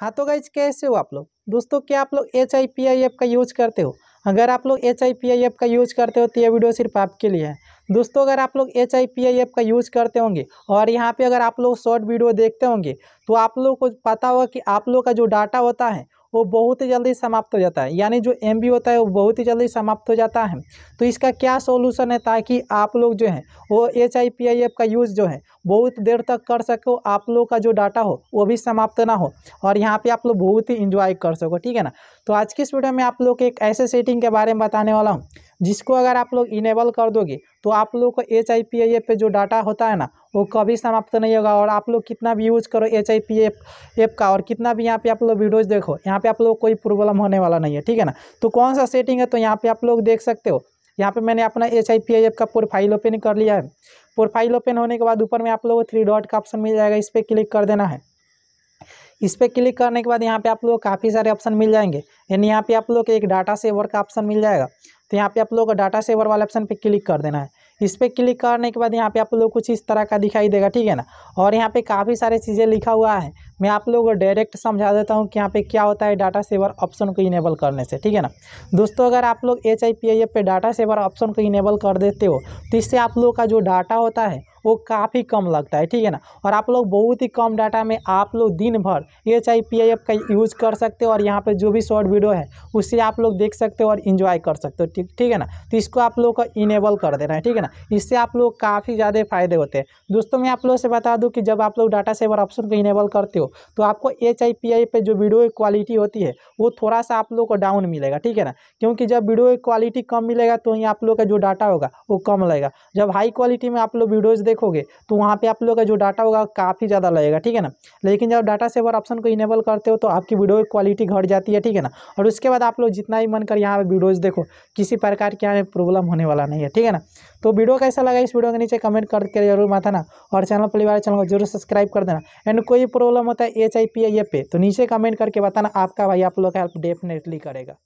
हाँ तो गाइज कैसे हो आप लोग दोस्तों क्या आप लोग H I P I F का यूज़ करते हो अगर आप लोग H I P I F का यूज़ करते हो तो ये वीडियो सिर्फ आपके लिए है दोस्तों अगर आप लोग H I P I F का यूज़ करते होंगे और यहाँ पे अगर आप लोग शॉर्ट वीडियो देखते होंगे तो आप लोग को पता होगा कि आप लोग का जो डाटा होता है वो बहुत ही जल्दी समाप्त हो जाता है यानी जो एम होता है वो बहुत ही जल्दी समाप्त हो जाता है तो इसका क्या सोल्यूशन है ताकि आप लोग जो है वो एच आई का यूज़ जो है बहुत देर तक कर सको आप लोग का जो डाटा हो वो भी समाप्त ना हो और यहाँ पे आप लोग बहुत ही इंजॉय कर सको ठीक है ना तो आज की इस वीडियो में आप लोग एक ऐसे सेटिंग के बारे में बताने वाला हूँ जिसको अगर आप लोग इनेबल कर दोगे तो आप लोग को एच आई पी एफ पे जो डाटा होता है ना वो कभी समाप्त नहीं होगा और आप लोग कितना भी यूज़ करो H I P F app का और कितना भी यहाँ पे आप लोग वीडियोज़ देखो यहाँ पे आप लोग कोई प्रॉब्लम होने वाला नहीं है ठीक है ना तो कौन सा सेटिंग है तो यहाँ पे आप लोग देख सकते हो यहाँ पे मैंने अपना एच आई पी एप का प्रोफाइल ओपन कर लिया है प्रोफाइल ओपन होने के बाद ऊपर में आप लोग को थ्री डॉट का ऑप्शन मिल जाएगा इस पर क्लिक कर देना है इस पर क्लिक करने के बाद यहाँ पे आप लोग काफ़ी सारे ऑप्शन मिल जाएंगे यानी यहाँ पे आप लोग को एक डाटा सेवर का ऑप्शन मिल जाएगा तो यहाँ पे आप लोग को डाटा सेवर वाले ऑप्शन पे क्लिक कर देना है इस पर क्लिक करने के बाद यहाँ पे आप लोग कुछ इस तरह का दिखाई देगा ठीक है ना और यहाँ पे काफ़ी सारे चीज़ें लिखा हुआ है मैं आप लोग को डायरेक्ट समझा देता हूँ कि यहाँ पे क्या होता है डाटा सेवर ऑप्शन को इनेबल करने से ठीक है ना दोस्तों अगर आप लोग H I P I F पे डाटा सेवर ऑप्शन को इनेबल कर देते हो तो इससे आप लोगों का जो डाटा होता है वो काफ़ी कम लगता है ठीक है ना और आप लोग बहुत ही कम डाटा में आप लोग दिन भर H I P I F का यूज़ कर सकते हो और यहाँ पे जो भी शॉर्ट वीडियो है उससे आप लोग देख सकते हो और इन्जॉय कर सकते हो ठीक ठीक है ना तो इसको आप लोग का इनेबल कर देना है ठीक है ना इससे आप लोग काफ़ी ज़्यादा फायदे होते हैं दोस्तों मैं आप लोगों से बता दूँ कि जब आप लोग डाटा सेवर ऑप्शन को इनेबल करते हो तो आपको एच आई पी आई पे जो वीडियो की क्वालिटी होती है वो थोड़ा सा आप लोग को डाउन मिलेगा ठीक है ना क्योंकि जब वीडियो की क्वालिटी कम मिलेगा तो ही आप लोग का जो डाटा होगा वो कम लगेगा जब हाई क्वालिटी में आप लोग वीडियोज़ देखोगे तो वहाँ पे आप लोग का जो डाटा होगा काफ़ी ज़्यादा लगेगा ठीक है ना लेकिन जब डाटा सेवर ऑप्शन को इनेबल करते हो तो आपकी वीडियो की क्वालिटी घट जाती है ठीक है ना और उसके बाद आप लोग जितना ही मन कर यहाँ पर वीडियोज़ देखो किसी प्रकार के यहाँ प्रॉब्लम होने वाला नहीं है ठीक है ना तो वीडियो कैसा लगा इस वीडियो के नीचे कमेंट करके जरूर माथाना और चैनल परिवार चैनल को जरूर सब्सक्राइब कर देना एंड कोई प्रॉब्लम होता है एच आई पी आई ये पे तो नीचे कमेंट करके बताना आपका भाई आप लोग का हेल्प डेफिनेटली करेगा